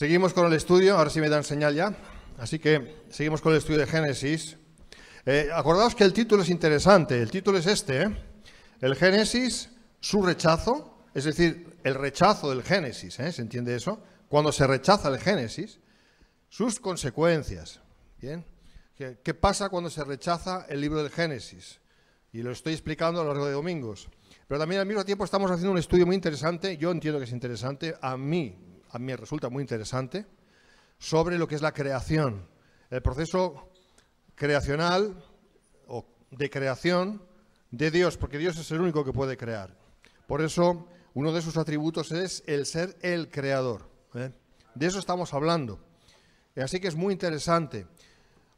Seguimos con el estudio, ahora sí me dan señal ya. Así que seguimos con el estudio de Génesis. Eh, acordaos que el título es interesante, el título es este, ¿eh? el Génesis, su rechazo, es decir, el rechazo del Génesis, ¿eh? ¿se entiende eso? Cuando se rechaza el Génesis, sus consecuencias. ¿Bien? ¿Qué, ¿Qué pasa cuando se rechaza el libro del Génesis? Y lo estoy explicando a lo largo de domingos. Pero también al mismo tiempo estamos haciendo un estudio muy interesante, yo entiendo que es interesante, a mí a mí me resulta muy interesante, sobre lo que es la creación, el proceso creacional o de creación de Dios, porque Dios es el único que puede crear. Por eso, uno de sus atributos es el ser el creador. ¿eh? De eso estamos hablando. Así que es muy interesante.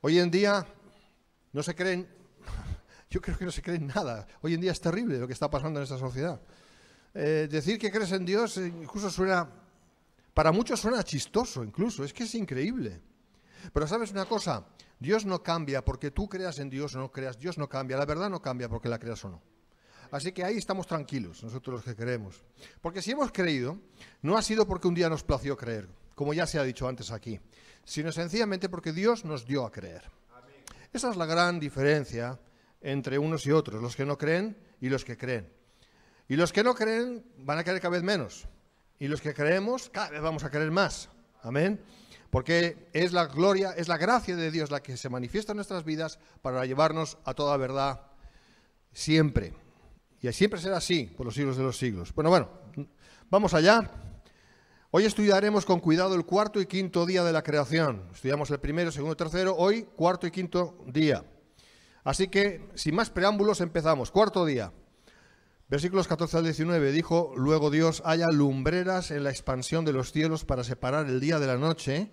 Hoy en día no se creen, yo creo que no se creen nada. Hoy en día es terrible lo que está pasando en esta sociedad. Eh, decir que crees en Dios eh, incluso suena para muchos suena chistoso incluso, es que es increíble. Pero sabes una cosa, Dios no cambia porque tú creas en Dios o no creas, Dios no cambia, la verdad no cambia porque la creas o no. Así que ahí estamos tranquilos, nosotros los que creemos. Porque si hemos creído, no ha sido porque un día nos plació creer, como ya se ha dicho antes aquí, sino sencillamente porque Dios nos dio a creer. Esa es la gran diferencia entre unos y otros, los que no creen y los que creen. Y los que no creen van a creer cada vez menos, y los que creemos, cada vez vamos a creer más. Amén. Porque es la gloria, es la gracia de Dios la que se manifiesta en nuestras vidas para llevarnos a toda verdad siempre. Y siempre será así por los siglos de los siglos. Bueno, bueno, vamos allá. Hoy estudiaremos con cuidado el cuarto y quinto día de la creación. Estudiamos el primero, segundo, tercero, hoy cuarto y quinto día. Así que, sin más preámbulos, empezamos. Cuarto día. Versículos 14 al 19 dijo, luego Dios haya lumbreras en la expansión de los cielos para separar el día de la noche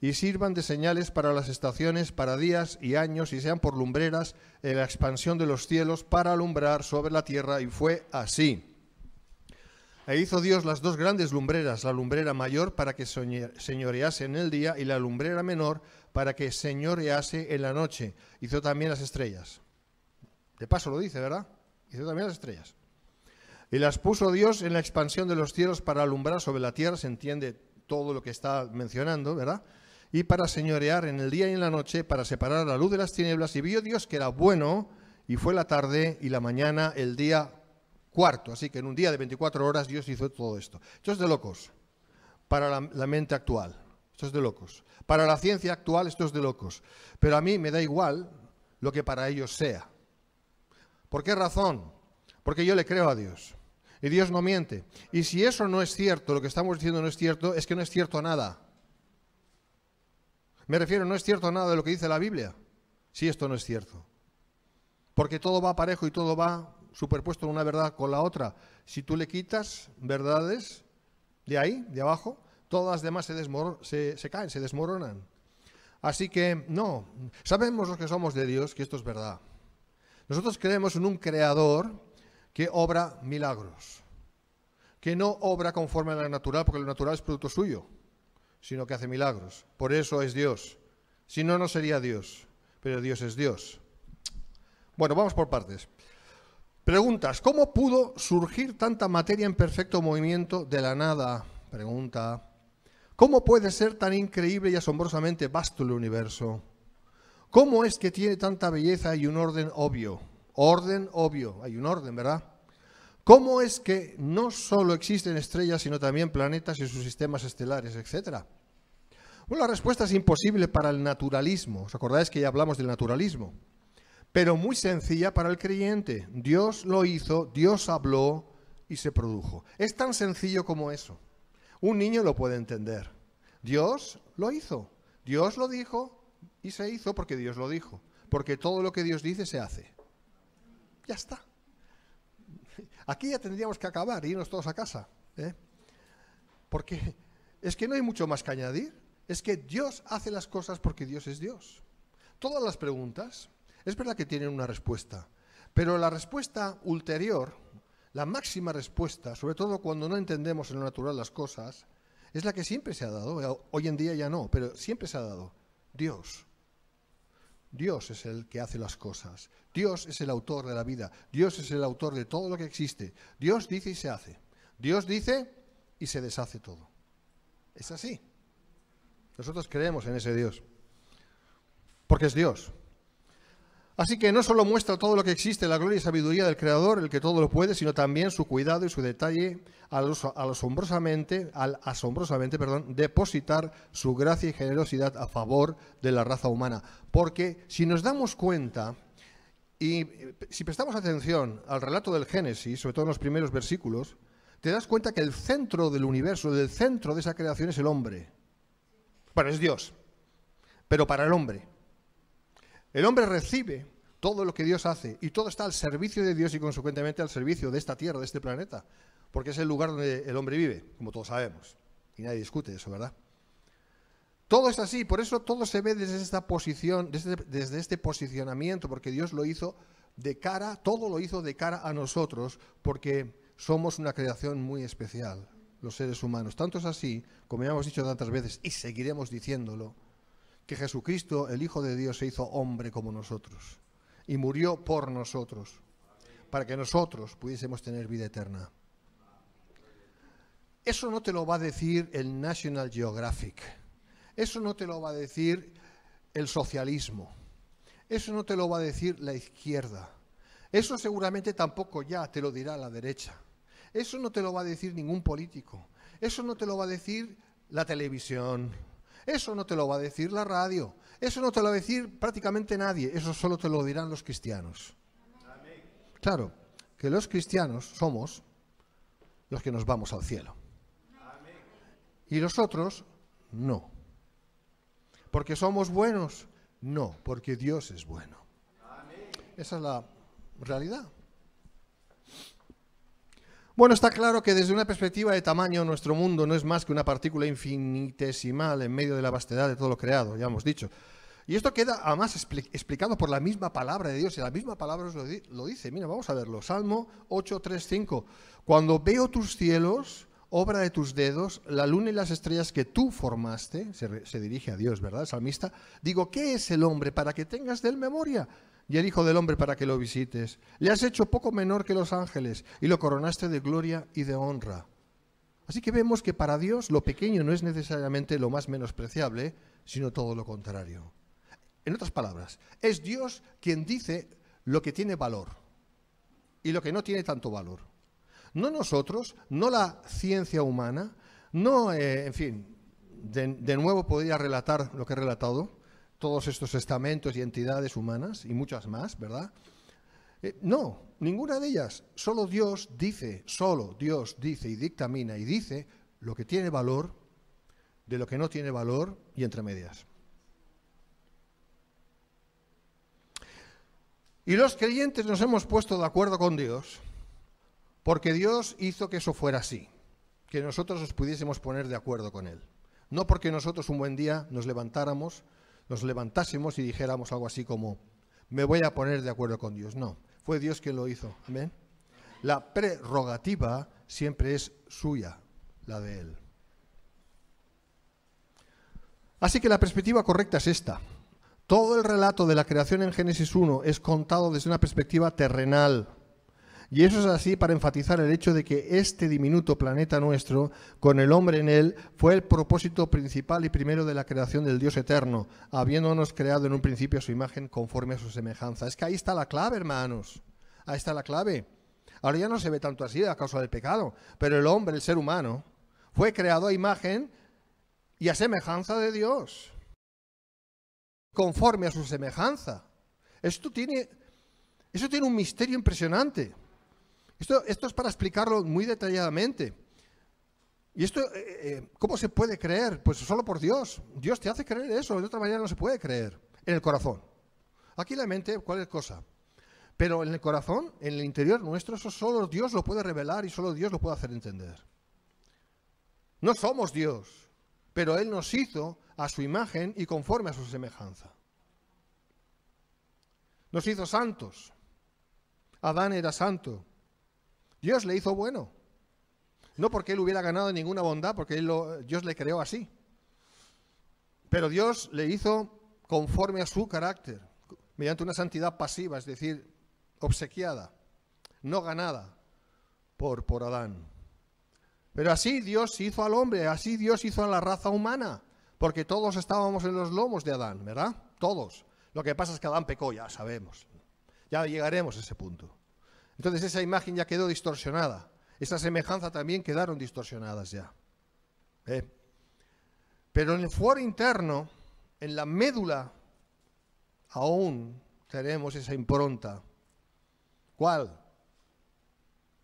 y sirvan de señales para las estaciones, para días y años y sean por lumbreras en la expansión de los cielos para alumbrar sobre la tierra y fue así. E hizo Dios las dos grandes lumbreras, la lumbrera mayor para que señorease en el día y la lumbrera menor para que señorease en la noche. Hizo también las estrellas. De paso lo dice, ¿verdad? Hizo también las estrellas. Y las puso Dios en la expansión de los cielos para alumbrar sobre la tierra, se entiende todo lo que está mencionando, ¿verdad? Y para señorear en el día y en la noche, para separar la luz de las tinieblas. Y vio Dios que era bueno, y fue la tarde y la mañana, el día cuarto. Así que en un día de 24 horas Dios hizo todo esto. Esto es de locos, para la, mente actual. Esto es de locos. Para la ciencia actual, esto es de locos. Pero a mí me da igual lo que para ellos sea. ¿Por qué razón? Porque yo le creo a Dios. Y Dios no miente. Y si eso no es cierto, lo que estamos diciendo no es cierto, es que no es cierto nada. Me refiero, no es cierto nada de lo que dice la Biblia, si esto no es cierto. Porque todo va parejo y todo va superpuesto en una verdad con la otra. Si tú le quitas verdades de ahí, de abajo, todas las demás se, se caen, se desmoronan. Así que no, sabemos los que somos de Dios que esto es verdad. Nosotros creemos en un creador que obra milagros, que no obra conforme a lo natural, porque lo natural es producto suyo, sino que hace milagros. Por eso es Dios. Si no, no sería Dios, pero Dios es Dios. Bueno, vamos por partes. Preguntas, ¿cómo pudo surgir tanta materia en perfecto movimiento de la nada? Pregunta. ¿Cómo puede ser tan increíble y asombrosamente vasto el universo? ¿Cómo es que tiene tanta belleza y un orden obvio? Orden obvio, hay un orden, ¿verdad? ¿Cómo es que no solo existen estrellas, sino también planetas y sus sistemas estelares, etcétera? Bueno, la respuesta es imposible para el naturalismo. ¿Os acordáis que ya hablamos del naturalismo? Pero muy sencilla para el creyente. Dios lo hizo, Dios habló y se produjo. Es tan sencillo como eso. Un niño lo puede entender. Dios lo hizo. Dios lo dijo y se hizo porque Dios lo dijo. Porque todo lo que Dios dice se hace. Ya está. Aquí ya tendríamos que acabar, irnos todos a casa. ¿eh? Porque es que no hay mucho más que añadir. Es que Dios hace las cosas porque Dios es Dios. Todas las preguntas, es verdad que tienen una respuesta, pero la respuesta ulterior, la máxima respuesta, sobre todo cuando no entendemos en lo natural las cosas, es la que siempre se ha dado. Hoy en día ya no, pero siempre se ha dado. Dios. Dios es el que hace las cosas. Dios es el autor de la vida. Dios es el autor de todo lo que existe. Dios dice y se hace. Dios dice y se deshace todo. Es así. Nosotros creemos en ese Dios. Porque es Dios. Así que no solo muestra todo lo que existe, la gloria y sabiduría del Creador, el que todo lo puede, sino también su cuidado y su detalle al, asombrosamente, al asombrosamente depositar su gracia y generosidad a favor de la raza humana. Porque si nos damos cuenta y eh, si prestamos atención al relato del Génesis, sobre todo en los primeros versículos, te das cuenta que el centro del universo, el centro de esa creación es el hombre. Bueno, es Dios, pero para el hombre. El hombre recibe todo lo que Dios hace y todo está al servicio de Dios y consecuentemente al servicio de esta tierra, de este planeta, porque es el lugar donde el hombre vive, como todos sabemos. Y nadie discute eso, ¿verdad? Todo es así, por eso todo se ve desde esta posición, desde, desde este posicionamiento, porque Dios lo hizo de cara, todo lo hizo de cara a nosotros, porque somos una creación muy especial, los seres humanos. Tanto es así, como ya hemos dicho tantas veces, y seguiremos diciéndolo, que Jesucristo, el Hijo de Dios, se hizo hombre como nosotros y murió por nosotros, para que nosotros pudiésemos tener vida eterna. Eso no te lo va a decir el National Geographic, eso no te lo va a decir el socialismo, eso no te lo va a decir la izquierda, eso seguramente tampoco ya te lo dirá la derecha, eso no te lo va a decir ningún político, eso no te lo va a decir la televisión, eso no te lo va a decir la radio, eso no te lo va a decir prácticamente nadie, eso solo te lo dirán los cristianos. Claro, que los cristianos somos los que nos vamos al cielo. Y los otros, no. Porque somos buenos, no, porque Dios es bueno. Esa es la realidad. Bueno, está claro que desde una perspectiva de tamaño nuestro mundo no es más que una partícula infinitesimal en medio de la vastedad de todo lo creado, ya hemos dicho. Y esto queda además explicado por la misma palabra de Dios, y la misma palabra lo, lo dice. Mira, vamos a verlo. Salmo 8, 3, 5. Cuando veo tus cielos, obra de tus dedos, la luna y las estrellas que tú formaste, se, dirige a Dios, ¿verdad, salmista? Digo, ¿qué es el hombre para que tengas de él memoria? Y el Hijo del Hombre para que lo visites. Le has hecho poco menor que los ángeles y lo coronaste de gloria y de honra. Así que vemos que para Dios lo pequeño no es necesariamente lo más menospreciable, sino todo lo contrario. En otras palabras, es Dios quien dice lo que tiene valor y lo que no tiene tanto valor. No nosotros, no la ciencia humana, no, eh, en fin, de, nuevo podría relatar lo que he relatado, todos estos estamentos y entidades humanas y muchas más, ¿verdad? Eh, no, ninguna de ellas, solo Dios dice, solo Dios dice y dictamina y dice lo que tiene valor de lo que no tiene valor y entre medias. Y los creyentes nos hemos puesto de acuerdo con Dios porque Dios hizo que eso fuera así, que nosotros nos pudiésemos poner de acuerdo con Él. No porque nosotros un buen día nos levantáramos, nos levantásemos y dijéramos algo así como, me voy a poner de acuerdo con Dios. No, fue Dios quien lo hizo. Amén. La prerrogativa siempre es suya, la de Él. Así que la perspectiva correcta es esta. Todo el relato de la creación en Génesis 1 es contado desde una perspectiva terrenal, y eso es así para enfatizar el hecho de que este diminuto planeta nuestro, con el hombre en él, fue el propósito principal y primero de la creación del Dios eterno, habiéndonos creado en un principio a su imagen conforme a su semejanza. Es que ahí está la clave, hermanos. Ahí está la clave. Ahora ya no se ve tanto así a causa del pecado, pero el hombre, el ser humano, fue creado a imagen y a semejanza de Dios, conforme a su semejanza. Esto tiene, eso tiene un misterio impresionante. Esto, es para explicarlo muy detalladamente. ¿Y esto eh, eh, cómo se puede creer? Pues solo por Dios. Dios te hace creer eso, de otra manera no se puede creer. En el corazón. Aquí la mente, ¿cuál es cosa. Pero en el corazón, en el interior nuestro, eso solo Dios lo puede revelar y solo Dios lo puede hacer entender. No somos Dios, pero Él nos hizo a su imagen y conforme a su semejanza. Nos hizo santos. Adán era santo, Dios le hizo bueno. No porque él hubiera ganado ninguna bondad, porque él lo, Dios le creó así. Pero Dios le hizo conforme a su carácter, mediante una santidad pasiva, es decir, obsequiada, no ganada por, por Adán. Pero así Dios hizo al hombre, así Dios hizo a la raza humana, porque todos estábamos en los lomos de Adán, ¿verdad? Todos. Lo que pasa es que Adán pecó, ya sabemos. Ya llegaremos a ese punto. Entonces esa imagen ya quedó distorsionada. Esa semejanza también quedaron distorsionadas ya. ¿Eh? Pero en el fuero interno, en la médula, aún tenemos esa impronta. ¿Cuál?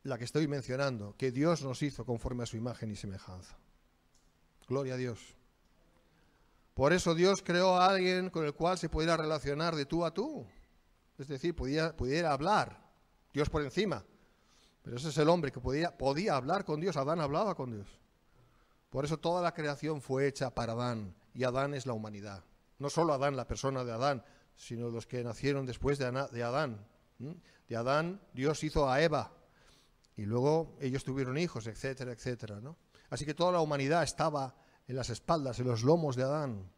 La que estoy mencionando, que Dios nos hizo conforme a su imagen y semejanza. Gloria a Dios. Por eso Dios creó a alguien con el cual se pudiera relacionar de tú a tú. Es decir, pudiera, pudiera hablar. Dios por encima. Pero ese es el hombre que podía, podía hablar con Dios. Adán hablaba con Dios. Por eso toda la creación fue hecha para Adán y Adán es la humanidad. No solo Adán, la persona de Adán, sino los que nacieron después de, Adán. De Adán Dios hizo a Eva y luego ellos tuvieron hijos, etcétera, etcétera. ¿no? Así que toda la humanidad estaba en las espaldas, en los lomos de Adán.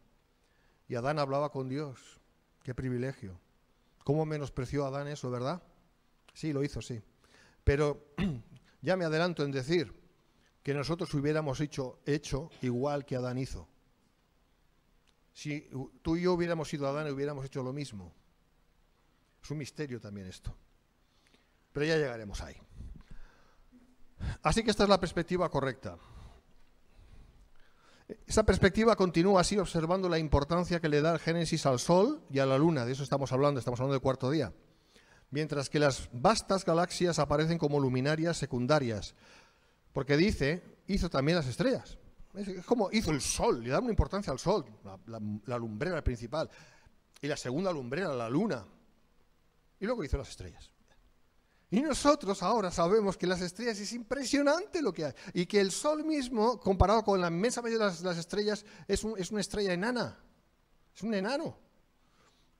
Y Adán hablaba con Dios. Qué privilegio. ¿Cómo menospreció Adán eso, verdad? Sí, lo hizo, sí. Pero ya me adelanto en decir que nosotros hubiéramos hecho, igual que Adán hizo. Si tú y yo hubiéramos sido Adán, y hubiéramos hecho lo mismo. Es un misterio también esto. Pero ya llegaremos ahí. Así que esta es la perspectiva correcta. Esa perspectiva continúa así observando la importancia que le da el Génesis al Sol y a la Luna. De eso estamos hablando, estamos hablando del cuarto día mientras que las vastas galaxias aparecen como luminarias secundarias, porque dice, hizo también las estrellas. Es como hizo el Sol, le da una importancia al Sol, la, lumbrera principal, y la segunda lumbrera, la Luna, y luego hizo las estrellas. Y nosotros ahora sabemos que las estrellas es impresionante lo que hay. Y que el Sol mismo, comparado con la inmensa mayoría de las, estrellas, es, es, una estrella enana. Es un enano.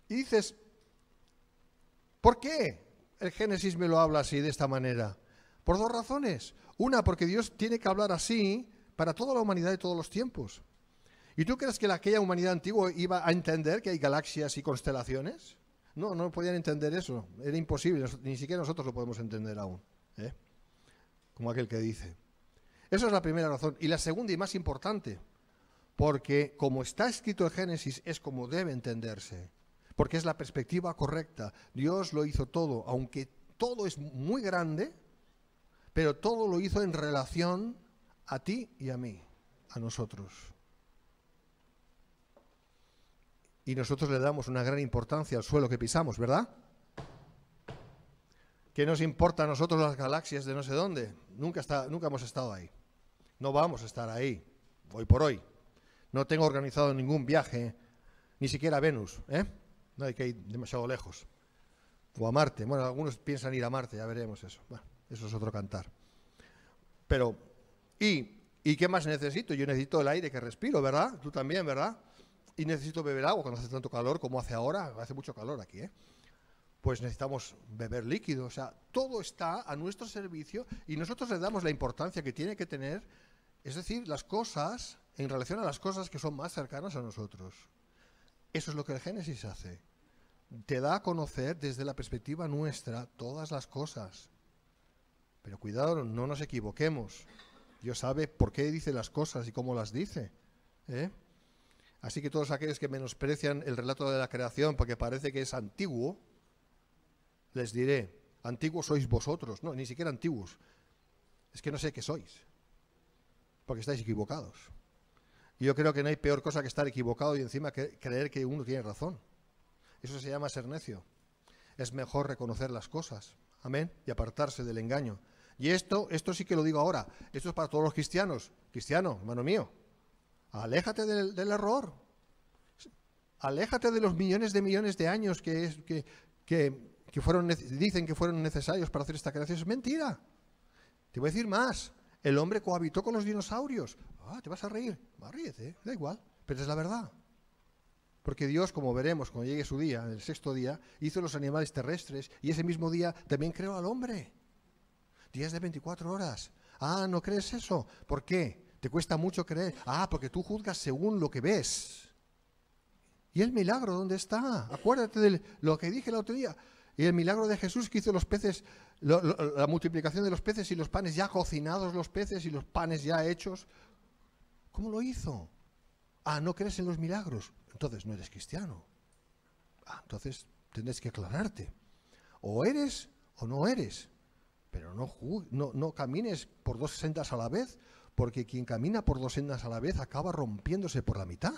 Y dices, ¿Por qué el Génesis me lo habla así, de esta manera? Por dos razones. Una, porque Dios tiene que hablar así para toda la humanidad de todos los tiempos. ¿Y tú crees que aquella humanidad antigua iba a entender que hay galaxias y constelaciones? No, no podían entender eso. Era imposible. Ni siquiera nosotros lo podemos entender aún. ¿eh? Como aquel que dice. Esa es la primera razón. Y la segunda y más importante, porque como está escrito el Génesis es como debe entenderse porque es la perspectiva correcta. Dios lo hizo todo, aunque todo es muy grande, pero todo lo hizo en relación a ti y a mí, a nosotros. Y nosotros le damos una gran importancia al suelo que pisamos, ¿verdad? ¿Qué nos importa a nosotros las galaxias de no sé dónde? Nunca, está, nunca hemos estado ahí. No vamos a estar ahí, hoy por hoy. No tengo organizado ningún viaje, ni siquiera Venus. ¿eh? No hay que ir demasiado lejos. O a Marte. Bueno, algunos piensan ir a Marte, ya veremos eso. Bueno, eso es otro cantar. Pero, ¿y, ¿y qué más necesito? Yo necesito el aire que respiro, ¿verdad? Tú también, ¿verdad? Y necesito beber agua cuando hace tanto calor como hace ahora. Hace mucho calor aquí, ¿eh? Pues necesitamos beber líquido. O sea, todo está a nuestro servicio y nosotros le damos la importancia que tiene que tener, es decir, las cosas en relación a las cosas que son más cercanas a nosotros. Eso es lo que el Génesis hace. Te da a conocer desde la perspectiva nuestra todas las cosas. Pero cuidado, no nos equivoquemos. Dios sabe por qué dice las cosas y cómo las dice. ¿eh? Así que todos aquellos que menosprecian el relato de la creación porque parece que es antiguo, les diré, antiguos sois vosotros. No, ni siquiera antiguos. Es que no sé qué sois. Porque estáis equivocados yo creo que no hay peor cosa que estar equivocado y encima creer que uno tiene razón. Eso se llama ser necio. Es mejor reconocer las cosas. Amén. Y apartarse del engaño. Y esto, esto sí que lo digo ahora. Esto es para todos los cristianos. Cristiano, hermano mío. Aléjate del, error. Aléjate de los millones de millones de años que, dicen que fueron necesarios para hacer esta creación. Es mentira. Te voy a decir más. El hombre cohabitó con los dinosaurios. Ah, te vas a reír. ríete, da igual. Pero es la verdad. Porque Dios, como veremos cuando llegue su día, el sexto día, hizo los animales terrestres y ese mismo día también creó al hombre. Días de 24 horas. Ah, ¿no crees eso? ¿Por qué? Te cuesta mucho creer. Ah, porque tú juzgas según lo que ves. ¿Y el milagro dónde está? Acuérdate de lo que dije el otro día. Y el milagro de Jesús que hizo los peces la multiplicación de los peces y los panes ya cocinados los peces y los panes ya hechos. ¿Cómo lo hizo? Ah, no crees en los milagros. Entonces no eres cristiano. Ah, entonces tendrás que aclararte. O eres o no eres. Pero no, no, camines por dos sendas a la vez, porque quien camina por dos sendas a la vez acaba rompiéndose por la mitad.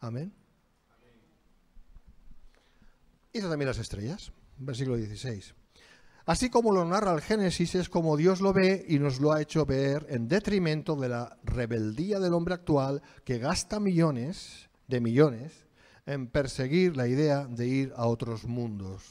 Amén. Amén. Hizo también las estrellas versículo 16. Así como lo narra el Génesis, es como Dios lo ve y nos lo ha hecho ver en detrimento de la rebeldía del hombre actual que gasta millones de millones en perseguir la idea de ir a otros mundos.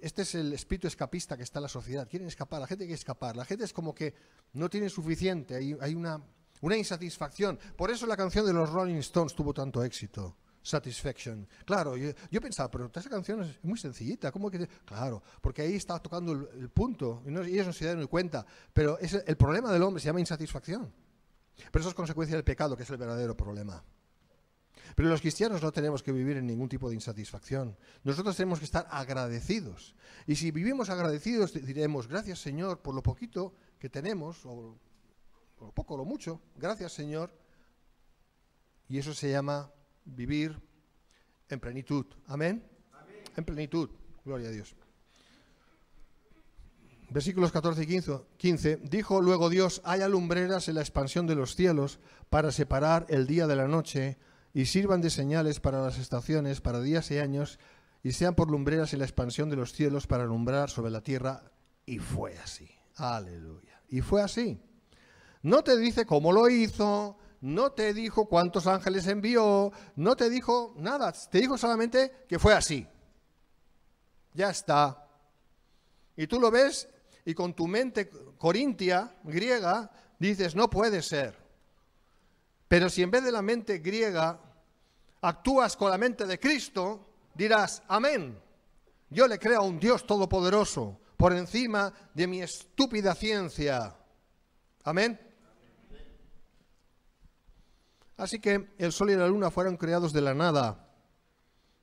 Este es el espíritu escapista que está en la sociedad. Quieren escapar, la gente quiere escapar. La gente es como que no tiene suficiente, hay, una insatisfacción. Por eso la canción de los Rolling Stones tuvo tanto éxito. Satisfaction. Claro, yo, pensaba, pero esta canción es muy sencillita, ¿cómo que...? Claro, porque ahí está tocando el, punto, y, no, ellos no se dan cuenta, pero el, problema del hombre se llama insatisfacción. Pero eso es consecuencia del pecado, que es el verdadero problema. Pero los cristianos no tenemos que vivir en ningún tipo de insatisfacción. Nosotros tenemos que estar agradecidos. Y si vivimos agradecidos, diremos, gracias Señor por lo poquito que tenemos, o lo poco o lo mucho, gracias Señor. Y eso se llama vivir en plenitud. Amén. En plenitud. Gloria a Dios. Versículos 14 y 15, 15. Dijo luego Dios, haya lumbreras en la expansión de los cielos para separar el día de la noche y sirvan de señales para las estaciones, para días y años, y sean por lumbreras en la expansión de los cielos para alumbrar sobre la tierra. Y fue así. Aleluya. Y fue así. No te dice cómo lo hizo, no te dijo cuántos ángeles envió, no te dijo nada, te dijo solamente que fue así. Ya está. Y tú lo ves y con tu mente corintia, griega, dices, no puede ser. Pero si en vez de la mente griega actúas con la mente de Cristo, dirás, amén. Yo le creo a un Dios todopoderoso por encima de mi estúpida ciencia. Amén. Así que el sol y la luna fueron creados de la nada,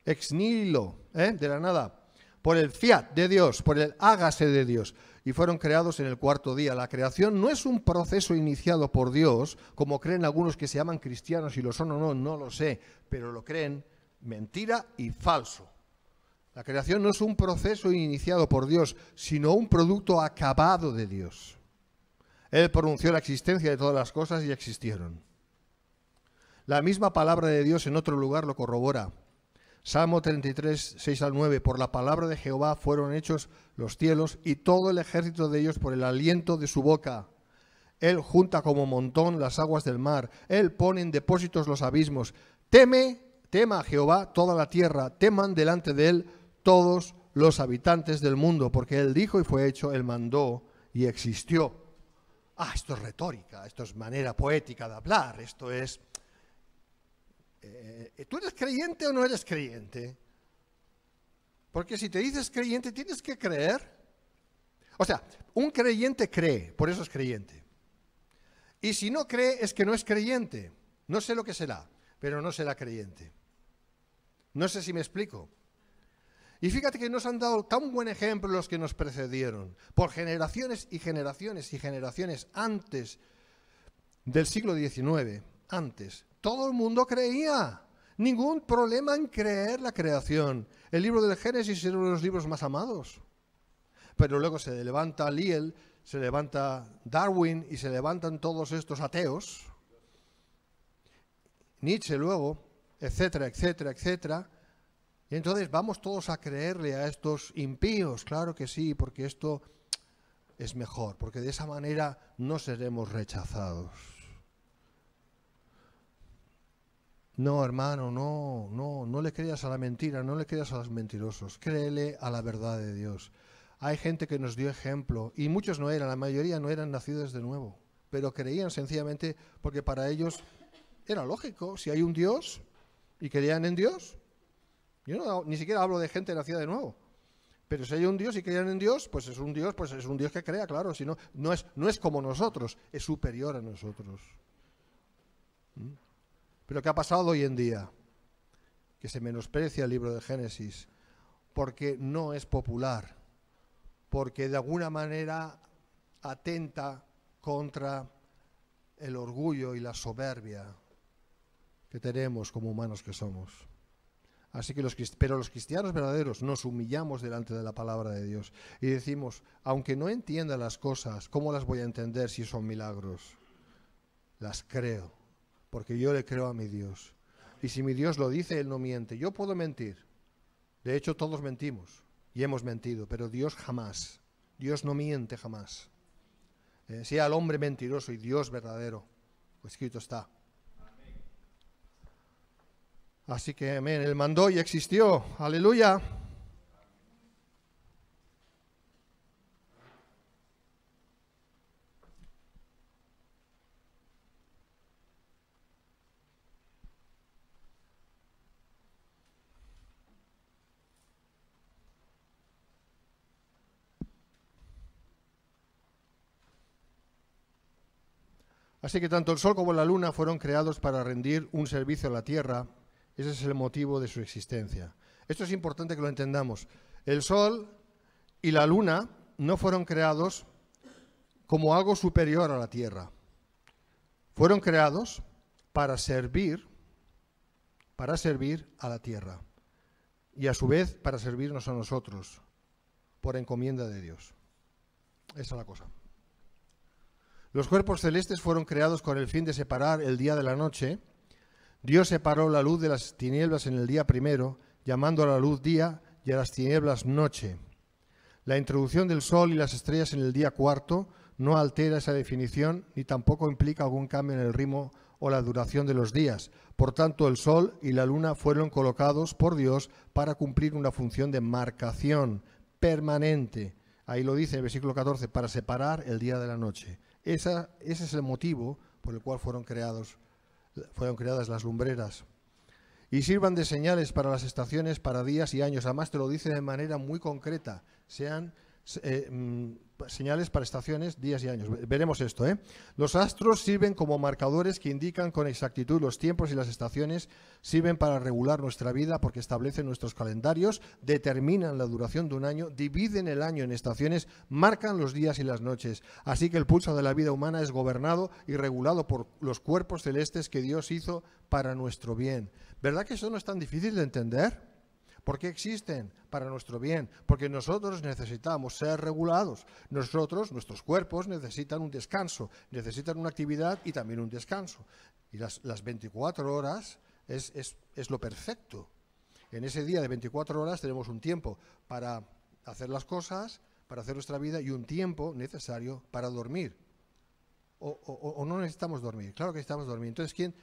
ex nihilo, ¿eh? de la nada, por el fiat de Dios, por el hágase de Dios, y fueron creados en el cuarto día. La creación no es un proceso iniciado por Dios, como creen algunos que se llaman cristianos, y lo son o no, no lo sé, pero lo creen mentira y falso. La creación no es un proceso iniciado por Dios, sino un producto acabado de Dios. Él pronunció la existencia de todas las cosas y existieron. La misma palabra de Dios en otro lugar lo corrobora. Salmo 33, 6 al 9. Por la palabra de Jehová fueron hechos los cielos y todo el ejército de ellos por el aliento de su boca. Él junta como montón las aguas del mar. Él pone en depósitos los abismos. Teme, tema a Jehová toda la tierra. Teman delante de él todos los habitantes del mundo, porque él dijo y fue hecho, él mandó y existió. Ah, esto es retórica, esto es manera poética de hablar, esto es eh, eh, ¿tú eres creyente o no eres creyente? Porque si te dices creyente, tienes que creer. O sea, un creyente cree, por eso es creyente. Y si no cree, es que no es creyente. No sé lo que será, pero no será creyente. No sé si me explico. Y fíjate que nos han dado tan buen ejemplo los que nos precedieron, por generaciones y generaciones y generaciones antes del siglo XIX, antes, todo el mundo creía. Ningún problema en creer la creación. El libro del Génesis era uno de los libros más amados. Pero luego se levanta Liel, se levanta Darwin y se levantan todos estos ateos. Nietzsche luego, etcétera, etcétera, etcétera. Y entonces vamos todos a creerle a estos impíos, claro que sí, porque esto es mejor, porque de esa manera no seremos rechazados. No, hermano, no, no, no le creas a la mentira, no le creas a los mentirosos, créele a la verdad de Dios. Hay gente que nos dio ejemplo y muchos no eran, la mayoría no eran nacidos de nuevo, pero creían sencillamente porque para ellos era lógico, si hay un Dios y creían en Dios. Yo ni siquiera hablo de gente nacida de nuevo. Pero si hay un Dios y creían en Dios, pues es un Dios, pues es un Dios que crea, claro, si no, no es, no es como nosotros, es superior a nosotros. ¿Mm? Pero ¿qué ha pasado hoy en día? Que se menosprecia el libro de Génesis porque no es popular, porque de alguna manera atenta contra el orgullo y la soberbia que tenemos como humanos que somos. Así que los, pero los cristianos verdaderos nos humillamos delante de la palabra de Dios y decimos, aunque no entienda las cosas, ¿cómo las voy a entender si son milagros? Las creo porque yo le creo a mi Dios. Y si mi Dios lo dice, Él no miente. Yo puedo mentir. De hecho, todos mentimos y hemos mentido, pero Dios jamás. Dios no miente jamás. Eh, sea el hombre mentiroso y Dios verdadero, pues escrito está. Así que amén, Él mandó y existió. Aleluya. Así que tanto el Sol como la Luna fueron creados para rendir un servicio a la Tierra. Ese es el motivo de su existencia. Esto es importante que lo entendamos. El Sol y la Luna no fueron creados como algo superior a la Tierra. Fueron creados para servir, para servir a la Tierra y a su vez para servirnos a nosotros por encomienda de Dios. Esa es la cosa. Los cuerpos celestes fueron creados con el fin de separar el día de la noche. Dios separó la luz de las tinieblas en el día primero, llamando a la luz día y a las tinieblas noche. La introducción del sol y las estrellas en el día cuarto no altera esa definición ni tampoco implica algún cambio en el ritmo o la duración de los días. Por tanto, el Sol y la Luna fueron colocados por Dios para cumplir una función de marcación permanente. Ahí lo dice el versículo 14, para separar el día de la noche ese es el motivo por el cual fueron, creados, fueron creadas las lumbreras. Y sirvan de señales para las estaciones, para días y años. Además te lo dice de manera muy concreta. Sean eh, mm, señales para estaciones, días y años. Veremos esto. ¿eh? Los astros sirven como marcadores que indican con exactitud los tiempos y las estaciones, sirven para regular nuestra vida porque establecen nuestros calendarios, determinan la duración de un año, dividen el año en estaciones, marcan los días y las noches. Así que el pulso de la vida humana es gobernado y regulado por los cuerpos celestes que Dios hizo para nuestro bien. ¿Verdad que eso no es tan difícil de entender? ¿Por qué existen? Para nuestro bien, porque nosotros necesitamos ser regulados. Nosotros, nuestros cuerpos necesitan un descanso, necesitan una actividad y también un descanso. Y las, las 24 horas es, lo perfecto. En ese día de 24 horas tenemos un tiempo para hacer las cosas, para hacer nuestra vida y un tiempo necesario para dormir. O, o, no necesitamos dormir. Claro que necesitamos dormir. Entonces, ¿quién,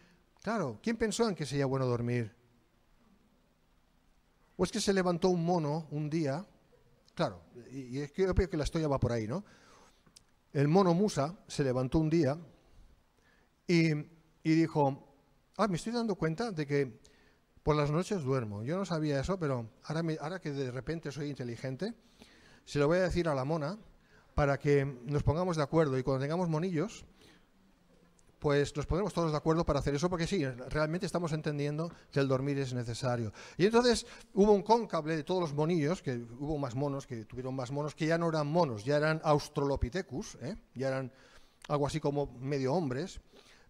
claro, ¿quién pensó en que sería bueno dormir? es que se levantó un mono un día, claro, y, es que que la historia va por ahí, ¿no? El mono Musa se levantó un día y, dijo, ah, me estoy dando cuenta de que por las noches duermo. Yo no sabía eso, pero ahora, ahora que de repente soy inteligente, se lo voy a decir a la mona para que nos pongamos de acuerdo y cuando tengamos monillos, pues nos ponemos todos de acuerdo para hacer eso, porque sí, realmente estamos entendiendo que el dormir es necesario. Y entonces hubo un cóncable de todos los monillos, que hubo más monos, que tuvieron más monos, que ya no eran monos, ya eran australopithecus, ¿eh? ya eran algo así como medio hombres,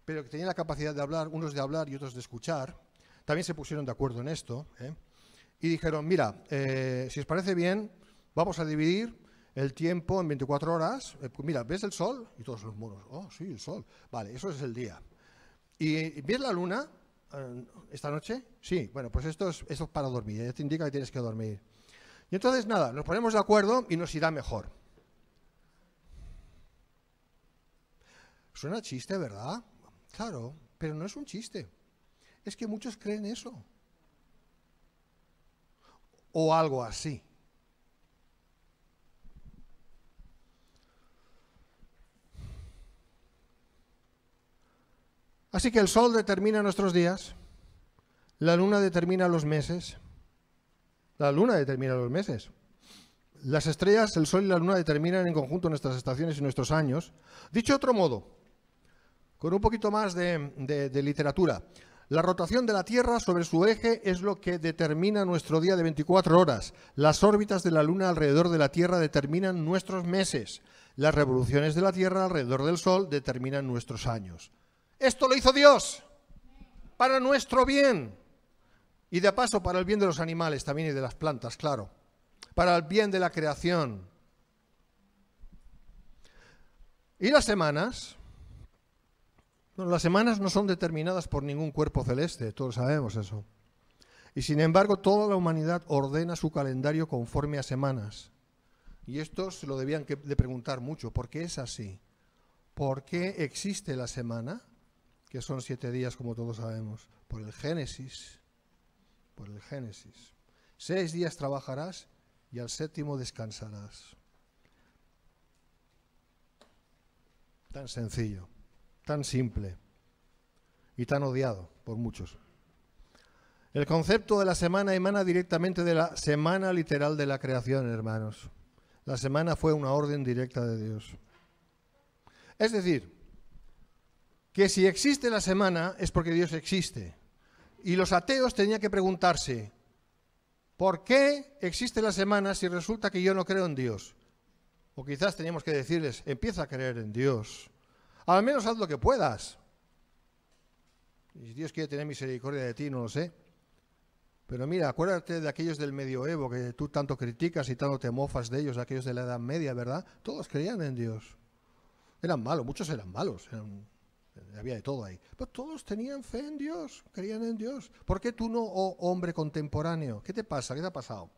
pero que tenían la capacidad de hablar, unos de hablar y otros de escuchar. También se pusieron de acuerdo en esto, ¿eh? y dijeron, mira, eh, si os parece bien, vamos a dividir el tiempo en 24 horas, eh, pues mira, ¿ves el sol? Y todos los muros, oh, sí, el sol. Vale, eso es el día. ¿Y ves la luna eh, esta noche? Sí, bueno, pues esto es, para dormir, ya eh, te indica que tienes que dormir. Y entonces, nada, nos ponemos de acuerdo y nos irá mejor. Suena chiste, ¿verdad? Claro, pero no es un chiste. Es que muchos creen eso. O algo así. Así que el sol determina nuestros días, la luna determina los meses, la luna determina los meses. Las estrellas, el sol y la luna determinan en conjunto nuestras estaciones y nuestros años. Dicho de otro modo, con un poquito más de, de literatura, la rotación de la Tierra sobre su eje es lo que determina nuestro día de 24 horas. Las órbitas de la Luna alrededor de la Tierra determinan nuestros meses. Las revoluciones de la Tierra alrededor del Sol determinan nuestros años. Esto lo hizo Dios para nuestro bien. Y de paso, para el bien de los animales también y de las plantas, claro. Para el bien de la creación. ¿Y las semanas? las semanas no son determinadas por ningún cuerpo celeste, todos sabemos eso. Y sin embargo, toda la humanidad ordena su calendario conforme a semanas. Y esto se lo debían de preguntar mucho, ¿por qué es así? ¿Por qué existe la semana? que son siete días, como todos sabemos, por el Génesis, por el Génesis. Seis días trabajarás y al séptimo descansarás. Tan sencillo, tan simple y tan odiado por muchos. El concepto de la semana emana directamente de la semana literal de la creación, hermanos. La semana fue una orden directa de Dios. Es decir, que si existe la semana es porque Dios existe. Y los ateos tenían que preguntarse, ¿por qué existe la semana si resulta que yo no creo en Dios? O quizás teníamos que decirles, empieza a creer en Dios. Al menos haz lo que puedas. Y si Dios quiere tener misericordia de ti, no lo sé. Pero mira, acuérdate de aquellos del medioevo que tú tanto criticas y tanto te mofas de ellos, aquellos de la Edad Media, ¿verdad? Todos creían en Dios. Eran malos, muchos eran malos, había de todo ahí. Pero todos tenían fe en Dios, creían en Dios. ¿Por qué tú no, oh hombre contemporáneo? ¿Qué te pasa? ¿Qué te ha pasado?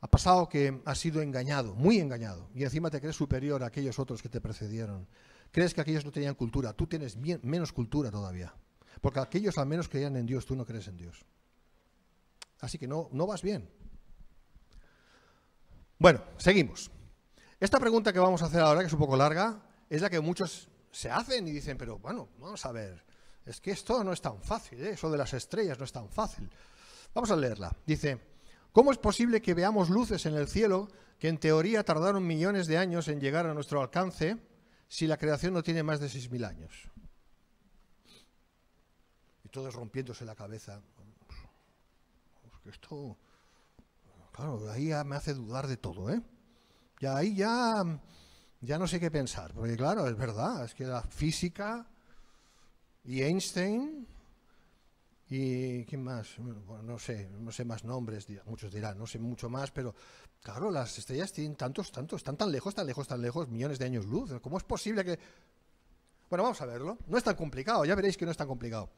Ha pasado que has sido engañado, muy engañado, y encima te crees superior a aquellos otros que te precedieron. Crees que aquellos no tenían cultura, tú tienes menos cultura todavía, porque aquellos al menos creían en Dios, tú no crees en Dios. Así que no, no vas bien. Bueno, seguimos. Esta pregunta que vamos a hacer ahora, que es un poco larga, es la que muchos se hacen y dicen, pero bueno, vamos a ver, es que esto no es tan fácil, ¿eh? eso de las estrellas no es tan fácil. Vamos a leerla. Dice, ¿cómo es posible que veamos luces en el cielo que en teoría tardaron millones de años en llegar a nuestro alcance si la creación no tiene más de 6.000 años? Y todos rompiéndose la cabeza. Esto, claro, ahí ya me hace dudar de todo, ¿eh? Y ahí ya ya no sé qué pensar, porque claro, es verdad, es que la física y Einstein y quién más, bueno, no sé, no sé más nombres, muchos dirán, no sé mucho más, pero claro, las estrellas tienen tantos, tantos, están tan lejos, tan lejos, tan lejos, millones de años luz, ¿cómo es posible que... Bueno, vamos a verlo, no es tan complicado, ya veréis que no es tan complicado.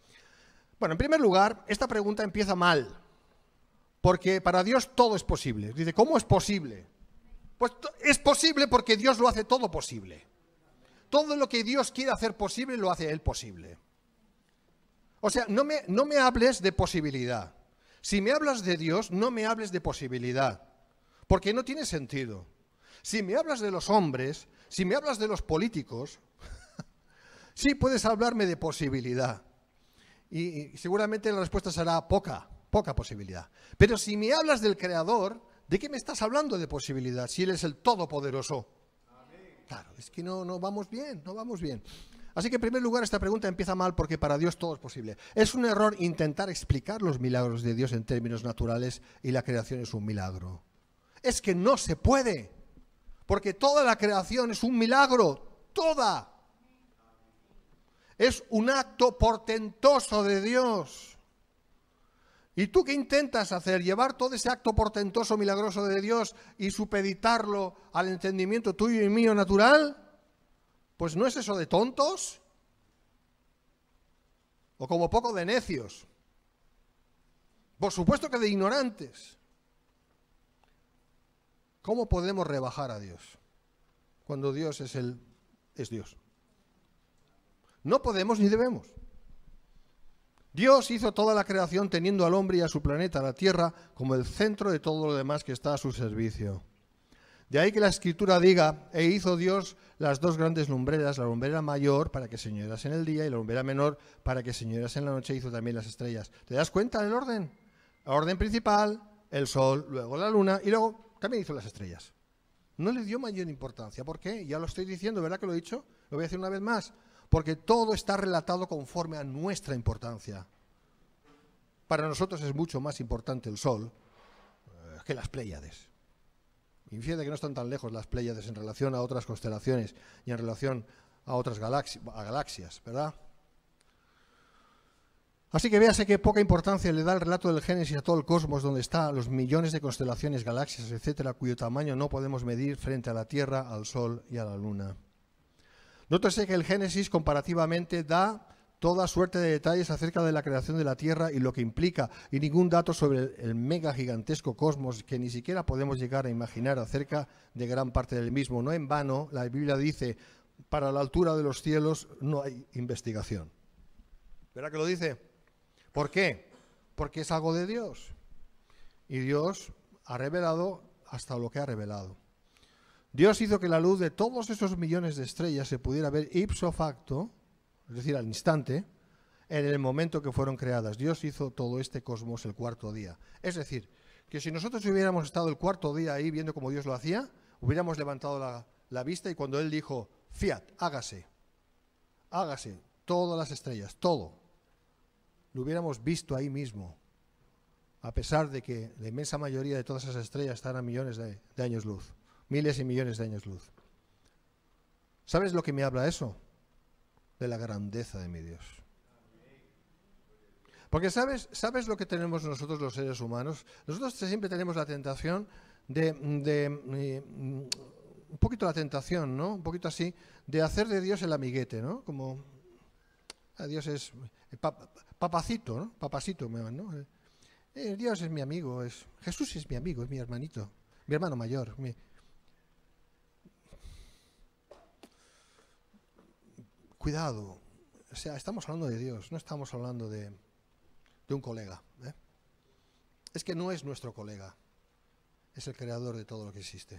Bueno, en primer lugar, esta pregunta empieza mal, porque para Dios todo es posible. Dice, ¿cómo es posible? Pues es posible porque Dios lo hace todo posible. Todo lo que Dios quiere hacer posible lo hace Él posible. O sea, no me, no me hables de posibilidad. Si me hablas de Dios, no me hables de posibilidad, porque no tiene sentido. Si me hablas de los hombres, si me hablas de los políticos, sí puedes hablarme de posibilidad. Y, y, seguramente la respuesta será poca, poca posibilidad. Pero si me hablas del Creador, ¿De qué me estás hablando de posibilidad si Él es el Todopoderoso? Claro, es que no, no vamos bien, no vamos bien. Así que en primer lugar esta pregunta empieza mal porque para Dios todo es posible. Es un error intentar explicar los milagros de Dios en términos naturales y la creación es un milagro. Es que no se puede, porque toda la creación es un milagro, toda. Es un acto portentoso de Dios. ¿Y tú qué intentas hacer? ¿Llevar todo ese acto portentoso, milagroso de Dios y supeditarlo al entendimiento tuyo y mío natural? Pues no es eso de tontos. O como poco de necios. Por supuesto que de ignorantes. ¿Cómo podemos rebajar a Dios cuando Dios es el es Dios? No podemos ni debemos. Dios hizo toda la creación teniendo al hombre y a su planeta, la Tierra, como el centro de todo lo demás que está a su servicio. De ahí que la escritura diga, e hizo Dios las dos grandes lumbreras, la lumbrera mayor para que señoras en el día y la lumbrera menor para que señoras en la noche, hizo también las estrellas. ¿Te das cuenta del orden? La orden principal, el sol, luego la luna y luego también hizo las estrellas. No le dio mayor importancia. ¿Por qué? Ya lo estoy diciendo, ¿verdad que lo he dicho? Lo voy a decir una vez más porque todo está relatado conforme a nuestra importancia. Para nosotros es mucho más importante el Sol eh, que las Pléyades. Infiere que no están tan lejos las Pléyades en relación a otras constelaciones y en relación a otras galaxias, ¿verdad? Así que véase qué poca importancia le da el relato del Génesis a todo el cosmos, donde está los millones de constelaciones, galaxias, etcétera, cuyo tamaño no podemos medir frente a la Tierra, al Sol y a la Luna. Nótese que el Génesis comparativamente da toda suerte de detalles acerca de la creación de la Tierra y lo que implica, y ningún dato sobre el mega gigantesco cosmos que ni siquiera podemos llegar a imaginar acerca de gran parte del mismo. No en vano, la Biblia dice, para la altura de los cielos no hay investigación. ¿Verdad que lo dice? ¿Por qué? Porque es algo de Dios. Y Dios ha revelado hasta lo que ha revelado. Dios hizo que la luz de todos esos millones de estrellas se pudiera ver ipso facto, es decir, al instante, en el momento que fueron creadas. Dios hizo todo este cosmos el cuarto día. Es decir, que si nosotros hubiéramos estado el cuarto día ahí viendo como Dios lo hacía, hubiéramos levantado la, vista y cuando Él dijo, fiat, hágase, hágase, todas las estrellas, todo, lo hubiéramos visto ahí mismo, a pesar de que la inmensa mayoría de todas esas estrellas están a millones de años luz miles y millones de años luz. ¿Sabes lo que me habla eso? De la grandeza de mi Dios. Porque sabes, sabes lo que tenemos nosotros los seres humanos. Nosotros siempre tenemos la tentación de, mm, un poquito la tentación, ¿no? Un poquito así, de hacer de Dios el amiguete, ¿no? Como ah, Dios es eh, papacito, ¿no? Papacito, ¿no? Eh, Dios es mi amigo, es Jesús es mi amigo, es mi hermanito, mi hermano mayor, mi, Cuidado, o sea, estamos hablando de Dios, no estamos hablando de, un colega. ¿eh? Es que no es nuestro colega, es el creador de todo lo que existe.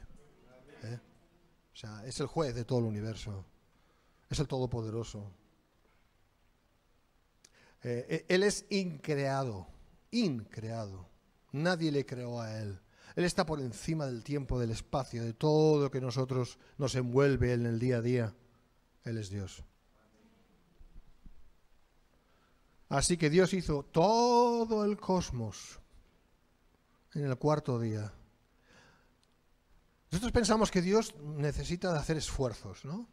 ¿eh? O sea, es el juez de todo el universo, es el todopoderoso. Eh, e, él es increado, increado. Nadie le creó a él. Él está por encima del tiempo, del espacio, de todo lo que nosotros nos envuelve en el día a día. Él es Dios. Así que Dios hizo todo el cosmos en el cuarto día. Nosotros pensamos que Dios necesita de hacer esfuerzos, ¿no?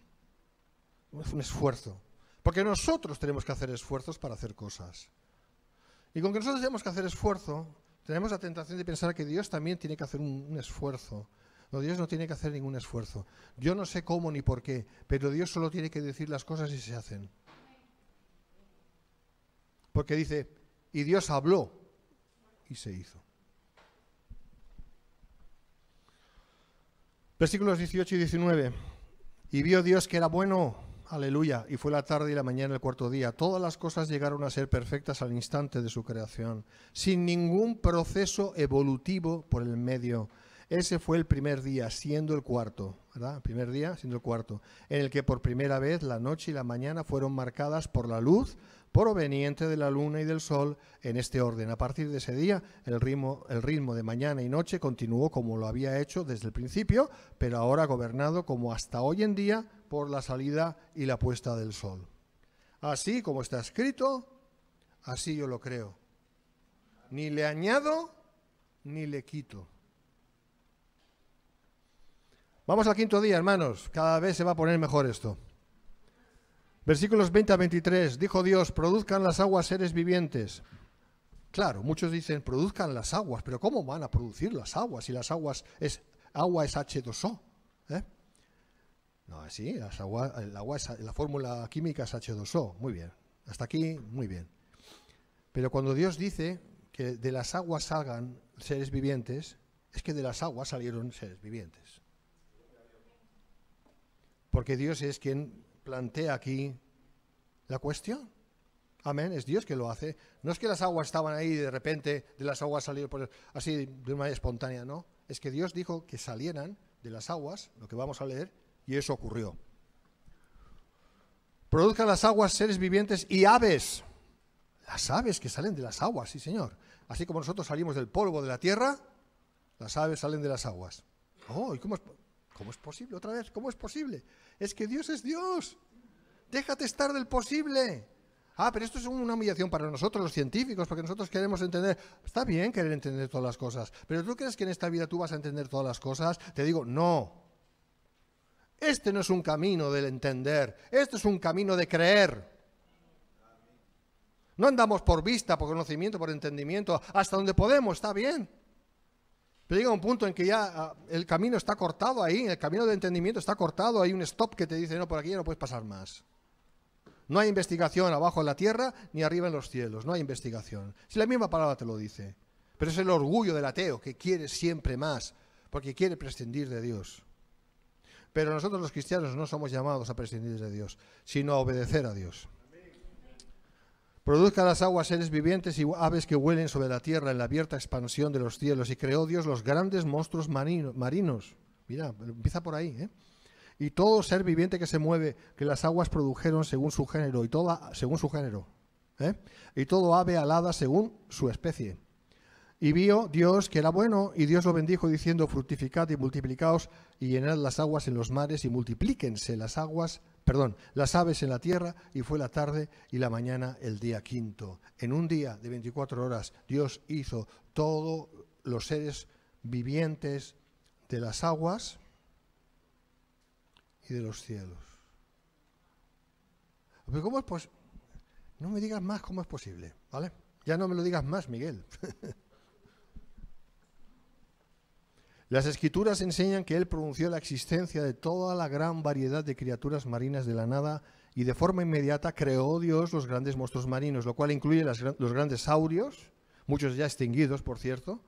Un esfuerzo. Porque nosotros tenemos que hacer esfuerzos para hacer cosas. Y con que nosotros tenemos que hacer esfuerzo, tenemos la tentación de pensar que Dios también tiene que hacer un, esfuerzo. No, Dios no tiene que hacer ningún esfuerzo. Yo no sé cómo ni por qué, pero Dios solo tiene que decir las cosas y se hacen. Porque dice, y Dios habló y se hizo. Versículos 18 y 19. Y vio Dios que era bueno, aleluya, y fue la tarde y la mañana el cuarto día. Todas las cosas llegaron a ser perfectas al instante de su creación, sin ningún proceso evolutivo por el medio. Ese fue el primer día, siendo el cuarto, ¿verdad? El primer día, siendo el cuarto, en el que por primera vez la noche y la mañana fueron marcadas por la luz proveniente de la luna y del sol en este orden. A partir de ese día, el ritmo, el ritmo de mañana y noche continuó como lo había hecho desde el principio, pero ahora gobernado como hasta hoy en día por la salida y la puesta del sol. Así como está escrito, así yo lo creo. Ni le añado ni le quito. Vamos al quinto día, hermanos. Cada vez se va a poner mejor esto. Versículos 20 a 23. Dijo Dios, produzcan las aguas seres vivientes. Claro, muchos dicen, produzcan las aguas, pero ¿cómo van a producir las aguas si las aguas es, agua es H2O? o eh? No, así, agua es, la fórmula química es H2O. Muy bien. Hasta aquí, muy bien. Pero cuando Dios dice que de las aguas salgan seres vivientes, es que de las aguas salieron seres vivientes. Porque Dios es quien plantea aquí la cuestión. Amén, es Dios que lo hace. No es que las aguas estaban ahí y de repente de las aguas salieron así de manera espontánea, no. Es que Dios dijo que salieran de las aguas, lo que vamos a leer, y eso ocurrió. Produzcan las aguas seres vivientes y aves. Las aves que salen de las aguas, sí señor. Así como nosotros salimos del polvo de la tierra, las aves salen de las aguas. Oh, ¿y cómo ¿Cómo es posible? Otra vez, ¿cómo es posible? Es que Dios es Dios. Déjate estar del posible. Ah, pero esto es una humillación para nosotros, los científicos, porque nosotros queremos entender. Está bien querer entender todas las cosas, pero ¿tú crees que en esta vida tú vas a entender todas las cosas? Te digo, no. Este no es un camino del entender, este es un camino de creer. No andamos por vista, por conocimiento, por entendimiento, hasta donde podemos, está bien. Pero llega un punto en que ya ah, el camino está cortado ahí, el camino de entendimiento está cortado, hay un stop que te dice, no, por aquí ya no puedes pasar más. No hay investigación abajo en la tierra ni arriba en los cielos, no hay investigación. Si la misma palabra te lo dice. Pero es el orgullo del ateo que quiere siempre más, porque quiere prescindir de Dios. Pero nosotros los cristianos no somos llamados a prescindir de Dios, sino a obedecer a Dios. Produzca las aguas seres vivientes y aves que huelen sobre la tierra en la abierta expansión de los cielos. Y creó Dios los grandes monstruos marinos. Mira, empieza por ahí, ¿eh? Y todo ser viviente que se mueve, que las aguas produjeron según su género, y toda, según su género. ¿eh? Y todo ave alada según su especie. Y vio Dios que era bueno, y Dios lo bendijo diciendo, fructificad y multiplicaos, y llenad las aguas en los mares, y multiplíquense las aguas perdón, las aves en la tierra, y fue la tarde y la mañana el día quinto. En un día de 24 horas Dios hizo todos los seres vivientes de las aguas y de los cielos. ¿cómo es pues No me digas más cómo es posible, ¿vale? Ya no me lo digas más, Miguel. Las escrituras enseñan que él pronunció la existencia de toda la gran variedad de criaturas marinas de la nada y de forma inmediata creó Dios los grandes monstruos marinos, lo cual incluye los grandes saurios, muchos ya extinguidos, por cierto,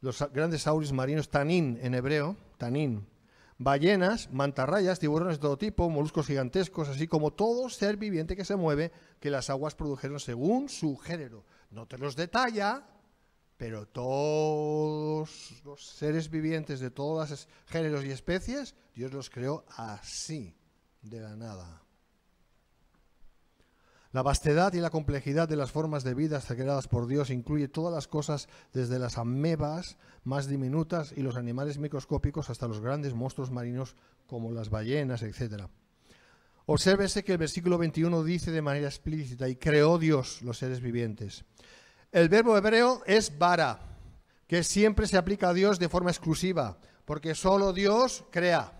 los grandes saurios marinos, tanín en hebreo, tanín, ballenas, mantarrayas, tiburones de todo tipo, moluscos gigantescos, así como todo ser viviente que se mueve que las aguas produjeron según su género. No te los detalla, pero todos los seres vivientes de todos los géneros y especies, Dios los creó así, de la nada. La vastedad y la complejidad de las formas de vida creadas por Dios incluye todas las cosas, desde las amebas más diminutas y los animales microscópicos hasta los grandes monstruos marinos como las ballenas, etc. Obsérvese que el versículo 21 dice de manera explícita, y creó Dios los seres vivientes. El verbo hebreo es vara, que siempre se aplica a Dios de forma exclusiva, porque solo Dios crea.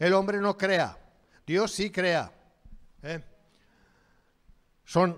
El hombre no crea, Dios sí crea. ¿eh? Son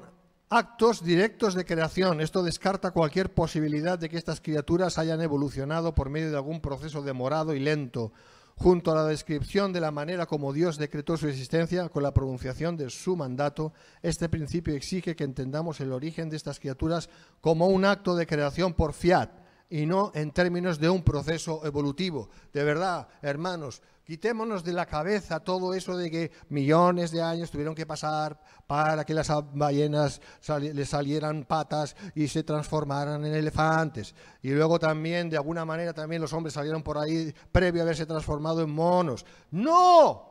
actos directos de creación. Esto descarta cualquier posibilidad de que estas criaturas hayan evolucionado por medio de algún proceso demorado y lento junto a la descripción de la manera como Dios decretó su existencia con la pronunciación de su mandato, este principio exige que entendamos el origen de estas criaturas como un acto de creación por fiat, y no en términos de un proceso evolutivo. De verdad, hermanos, quitémonos de la cabeza todo eso de que millones de años tuvieron que pasar para que las ballenas les salieran patas y se transformaran en elefantes. Y luego también, de alguna manera, también los hombres salieron por ahí previo a haberse transformado en monos. ¡No!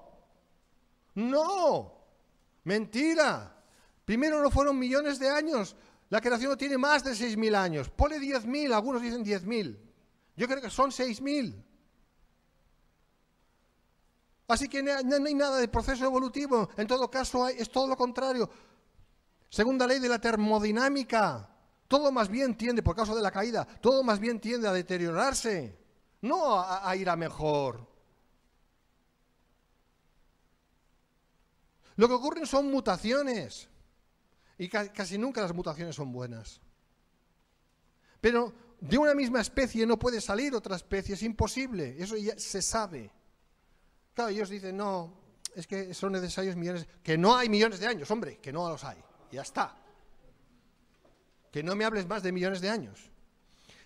¡No! ¡Mentira! Primero no fueron millones de años, la creación no tiene más de 6.000 años. Pone 10.000, algunos dicen 10.000. Yo creo que son 6.000. Así que no, hay nada de proceso evolutivo. En todo caso, es todo lo contrario. Segunda ley de la termodinámica. Todo más bien tiende, por causa de la caída, todo más bien tiende a deteriorarse, no a, ir a mejor. Lo que ocurren son mutaciones. Y casi nunca las mutaciones son buenas. Pero de una misma especie no puede salir otra especie, es imposible, eso ya se sabe. Claro, ellos dicen, no, es que son necesarios millones, que no hay millones de años, hombre, que no los hay, ya está. Que no me hables más de millones de años.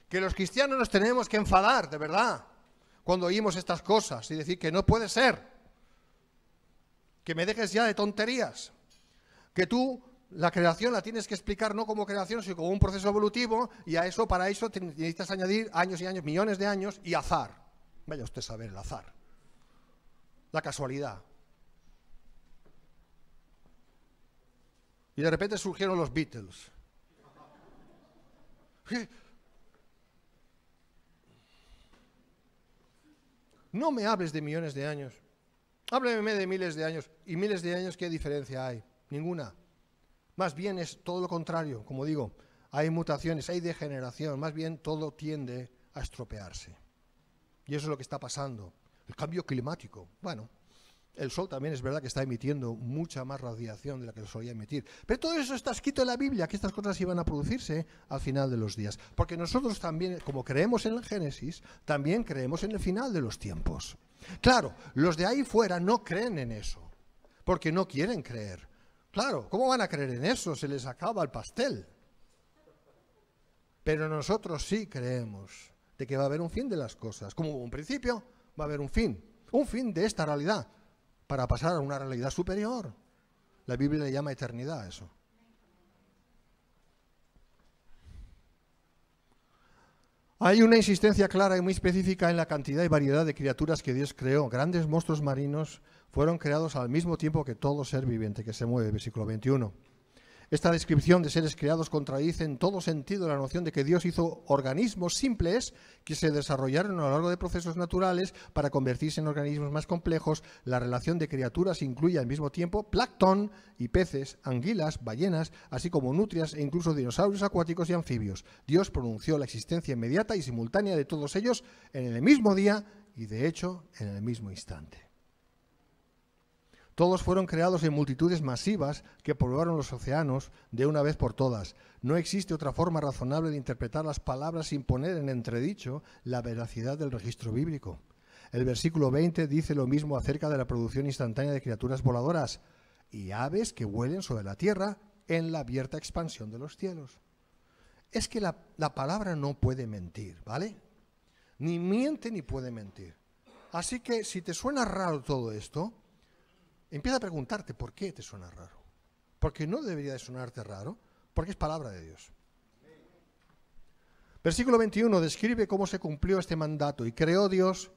Que los cristianos nos tenemos que enfadar, de verdad, cuando oímos estas cosas y decir que no puede ser. Que me dejes ya de tonterías. Que tú la creación la tienes que explicar no como creación, sino como un proceso evolutivo, y a eso, para eso, necesitas añadir años y años, millones de años, y azar. Vaya usted sabe, el azar. La casualidad. Y de repente surgieron los Beatles. No me hables de millones de años. Hábleme de miles de años. ¿Y miles de años qué diferencia hay? Ninguna. Más bien es todo lo contrario, como digo, hay mutaciones, hay degeneración, más bien todo tiende a estropearse. Y eso es lo que está pasando. El cambio climático, bueno, el Sol también es verdad que está emitiendo mucha más radiación de la que solía emitir. Pero todo eso está escrito en la Biblia, que estas cosas iban a producirse al final de los días. Porque nosotros también, como creemos en el Génesis, también creemos en el final de los tiempos. Claro, los de ahí fuera no creen en eso, porque no quieren creer. Claro, ¿cómo van a creer en eso? Se les acaba el pastel. Pero nosotros sí creemos de que va a haber un fin de las cosas. Como un principio, va a haber un fin. Un fin de esta realidad para pasar a una realidad superior. La Biblia le llama eternidad a eso. Hay una insistencia clara y muy específica en la cantidad y variedad de criaturas que Dios creó, grandes monstruos marinos, fueron creados al mismo tiempo que todo ser viviente que se mueve, versículo 21. Esta descripción de seres creados contradice en todo sentido la noción de que Dios hizo organismos simples que se desarrollaron a lo largo de procesos naturales para convertirse en organismos más complejos. La relación de criaturas incluye al mismo tiempo plancton y peces, anguilas, ballenas, así como nutrias e incluso dinosaurios acuáticos y anfibios. Dios pronunció la existencia inmediata y simultánea de todos ellos en el mismo día y de hecho en el mismo instante. Todos fueron creados en multitudes masivas que poblaron los océanos de una vez por todas. No existe otra forma razonable de interpretar las palabras sin poner en entredicho la veracidad del registro bíblico. El versículo 20 dice lo mismo acerca de la producción instantánea de criaturas voladoras y aves que vuelen sobre la tierra en la abierta expansión de los cielos. Es que la palabra no puede mentir, ¿vale? Ni miente ni puede mentir. Así que si te suena raro todo esto, empieza a preguntarte por qué te suena raro. Porque no debería de sonarte raro, porque es palabra de Dios. Versículo 21 describe cómo se cumplió este mandato y creó Dios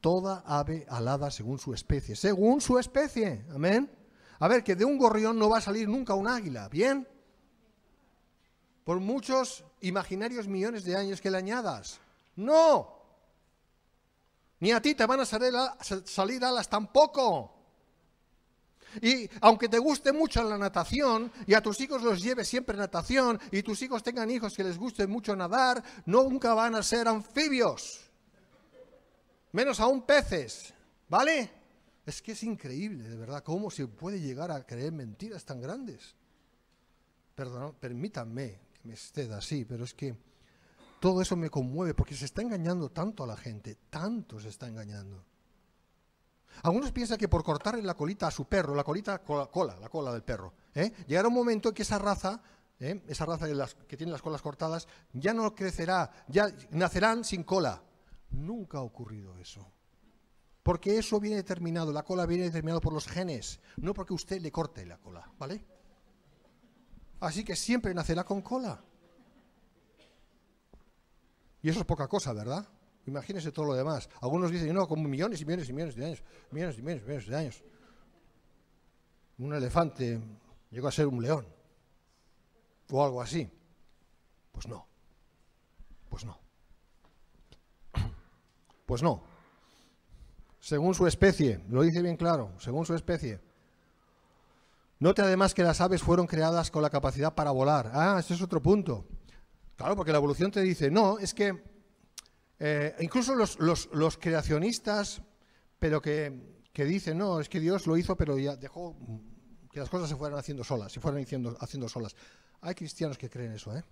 toda ave alada según su especie, según su especie, amén. A ver, que de un gorrión no va a salir nunca un águila, ¿bien? Por muchos imaginarios millones de años que le añadas, no. Ni a ti te van a salir alas tampoco. Y aunque te guste mucho la natación y a tus hijos los lleves siempre natación y tus hijos tengan hijos que les guste mucho nadar, nunca van a ser anfibios. Menos aún peces, ¿vale? Es que es increíble, de verdad, cómo se puede llegar a creer mentiras tan grandes. Perdón, permítanme que me esté así, pero es que todo eso me conmueve porque se está engañando tanto a la gente, tanto se está engañando. Algunos piensan que por cortarle la colita a su perro, la colita, cola, la cola del perro, ¿eh? llegará un momento en que esa raza, ¿eh? esa raza que, que tiene las colas cortadas, ya no crecerá, ya nacerán sin cola. Nunca ha ocurrido eso. Porque eso viene determinado, la cola viene determinada por los genes, no porque usted le corte la cola, ¿vale? Así que siempre nacerá con cola. Y eso es poca cosa, ¿verdad? Imagínense todo lo demás. Algunos dicen, no, como millones y millones y millones de años, millones y millones y millones de años. Un elefante llegó a ser un león o algo así. Pues no. Pues no. Pues no. Según su especie, lo dice bien claro, según su especie. Note además que las aves fueron creadas con la capacidad para volar. Ah, ese es otro punto. Claro, porque la evolución te dice, no, es que eh, incluso los, creacionistas, pero que, dicen, no, es que Dios lo hizo, pero ya dejó que las cosas se fueran haciendo solas, se fueran haciendo, solas. Hay cristianos que creen eso, ¿eh?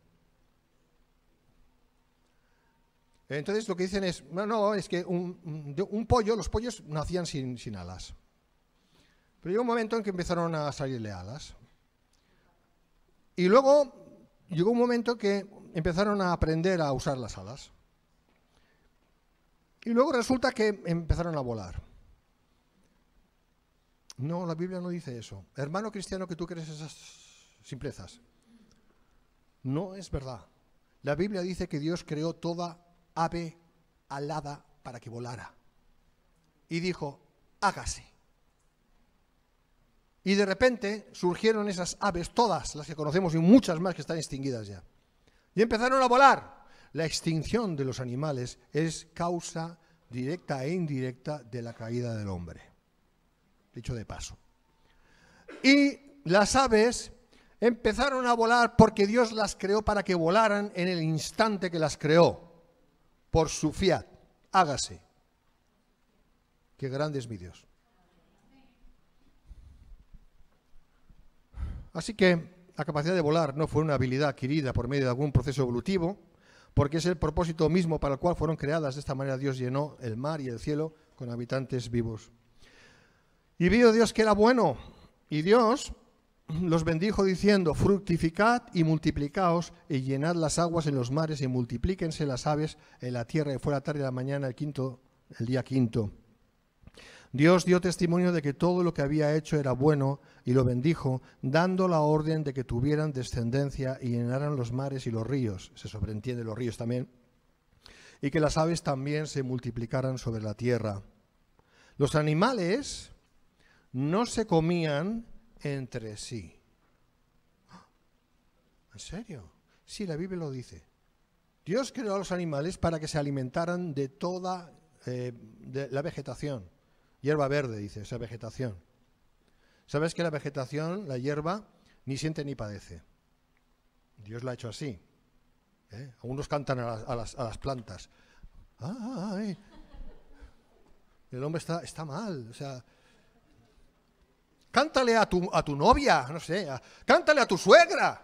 Entonces lo que dicen es, no, no, es que un, un pollo, los pollos nacían sin, sin alas. Pero llegó un momento en que empezaron a salirle alas. Y luego llegó un momento que empezaron a aprender a usar las alas. Y luego resulta que empezaron a volar. No, la Biblia no dice eso. Hermano cristiano, que tú crees esas simplezas. No es verdad. La Biblia dice que Dios creó toda ave alada para que volara. Y dijo, hágase. Y de repente surgieron esas aves, todas las que conocemos y muchas más que están extinguidas ya. Y empezaron a volar. La extinción de los animales es causa directa e indirecta de la caída del hombre. Dicho de paso. Y las aves empezaron a volar porque Dios las creó para que volaran en el instante que las creó, por su fiat. Hágase. Qué grande es mi Dios. Así que la capacidad de volar no fue una habilidad adquirida por medio de algún proceso evolutivo, porque es el propósito mismo para el cual fueron creadas. De esta manera Dios llenó el mar y el cielo con habitantes vivos. Y vio Dios que era bueno, y Dios los bendijo diciendo, fructificad y multiplicaos y llenad las aguas en los mares y multiplíquense las aves en la tierra. Y fue la tarde de la mañana, el, quinto, el día quinto. Dios dio testimonio de que todo lo que había hecho era bueno y lo bendijo, dando la orden de que tuvieran descendencia y llenaran los mares y los ríos, se sobreentiende los ríos también, y que las aves también se multiplicaran sobre la tierra. Los animales no se comían entre sí. ¿En serio? Sí, la Biblia lo dice. Dios creó a los animales para que se alimentaran de toda eh, la vegetación. Hierba verde, dice, esa vegetación. ¿Sabes que la vegetación, la hierba, ni siente ni padece? Dios la ha hecho así. ¿eh? Algunos cantan a las, plantas. ¡Ay! Ah, ah, ah, eh. El hombre está, está mal. O sea, cántale a tu, a tu novia, no sé, cántale a tu suegra.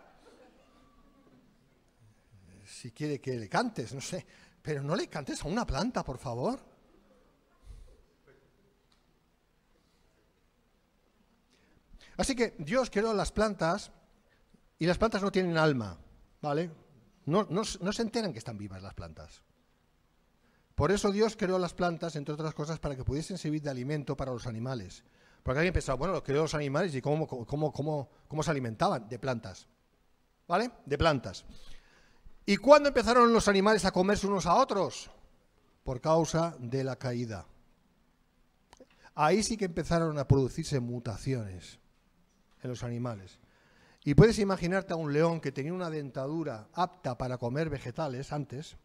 Si quiere que le cantes, no sé. Pero no le cantes a una planta, por favor. Así que Dios creó las plantas y las plantas no tienen alma, ¿vale? No, se enteran que están vivas las plantas. Por eso Dios creó las plantas, entre otras cosas, para que pudiesen servir de alimento para los animales. Porque alguien pensaba, bueno, creó los animales y cómo, cómo se alimentaban de plantas. ¿Vale? De plantas. ¿Y cuándo empezaron los animales a comerse unos a otros? Por causa de la caída. Ahí sí que empezaron a producirse mutaciones en los animales. Y puedes imaginarte a un león que tenía una dentadura apta para comer vegetales antes,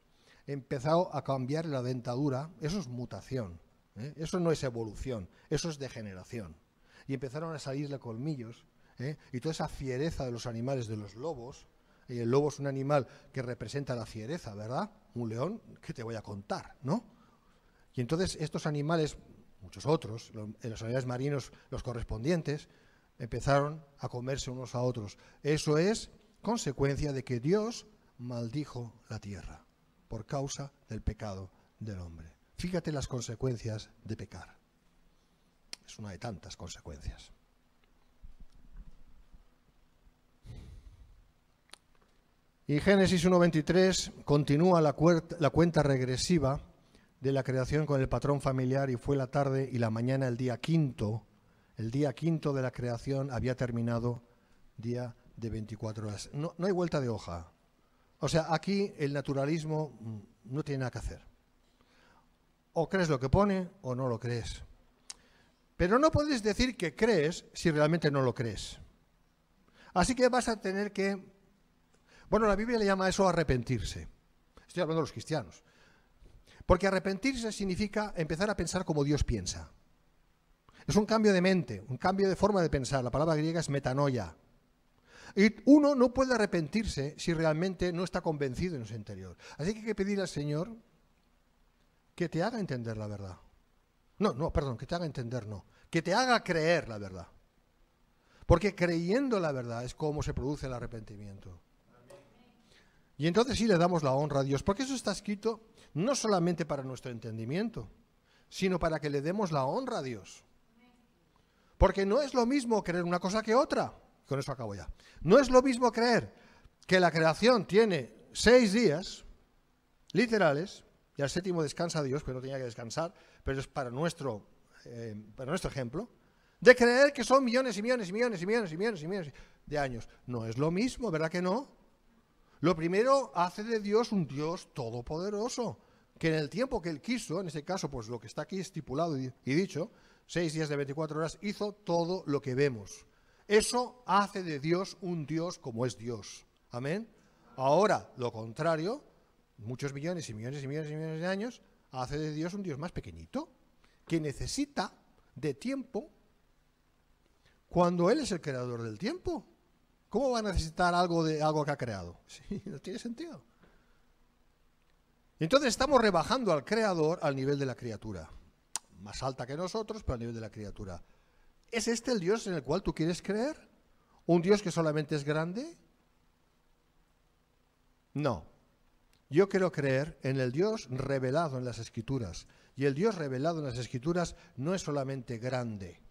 empezado a cambiar la dentadura, eso es mutación, ¿eh? eso no es evolución, eso es degeneración. Y empezaron a salirle colmillos, ¿eh? y toda esa fiereza de los animales, de los lobos, y el lobo es un animal que representa la fiereza, ¿verdad? Un león, que te voy a contar, ¿no? Y entonces estos animales, muchos otros, en los animales marinos, los correspondientes, empezaron a comerse unos a otros. Eso es consecuencia de que Dios maldijo la tierra por causa del pecado del hombre. Fíjate las consecuencias de pecar. Es una de tantas consecuencias. Y Génesis 1.23 continúa la, cuenta regresiva de la creación con el patrón familiar y fue la tarde y la mañana el día quinto el día quinto de la creación había terminado día de 24 horas. No, hay vuelta de hoja. O sea, aquí el naturalismo mm, no tiene nada que hacer. O crees lo que pone o no lo crees. Pero no puedes decir que crees si realmente no lo crees. Así que vas a tener que... Bueno, la Biblia le llama a eso arrepentirse. Estoy hablando de los cristianos. Porque arrepentirse significa empezar a pensar como Dios piensa. Es un cambio de mente, un cambio de forma de pensar. La palabra griega es metanoia. Y uno no puede arrepentirse si realmente no está convencido en su interior. Así que hay que pedir al Señor que te haga entender la verdad. No, no, perdón, que te haga entender, no. Que te haga creer la verdad. Porque creyendo la verdad es como se produce el arrepentimiento. Y entonces sí le damos la honra a Dios, porque eso está escrito no solamente para nuestro entendimiento, sino para que le demos la honra a Dios. Porque no es lo mismo creer una cosa que otra. Con eso acabo ya. No es lo mismo creer que la creación tiene seis días literales, y al séptimo descansa Dios, que pues no tenía que descansar, pero es para nuestro, eh, para nuestro ejemplo, de creer que son millones y millones y millones y millones y millones y millones de años. No es lo mismo, ¿verdad que no? Lo primero hace de Dios un Dios todopoderoso, que en el tiempo que Él quiso, en ese caso, pues lo que está aquí estipulado y dicho, seis días de 24 horas, hizo todo lo que vemos. Eso hace de Dios un Dios como es Dios. Amén. Ahora, lo contrario, muchos millones y millones y millones y millones de años, hace de Dios un Dios más pequeñito, que necesita de tiempo cuando Él es el creador del tiempo. ¿Cómo va a necesitar algo de algo que ha creado? Sí, no tiene sentido. Entonces estamos rebajando al creador al nivel de la criatura más alta que nosotros, pero a nivel de la criatura. ¿Es este el Dios en el cual tú quieres creer? ¿Un Dios que solamente es grande? No. Yo quiero creer en el Dios revelado en las Escrituras. Y el Dios revelado en las Escrituras no es solamente grande,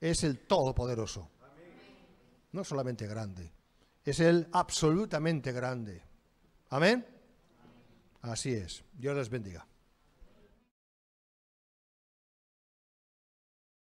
es el Todopoderoso. No solamente grande, es el absolutamente grande. Amén. Así es. Dios les bendiga.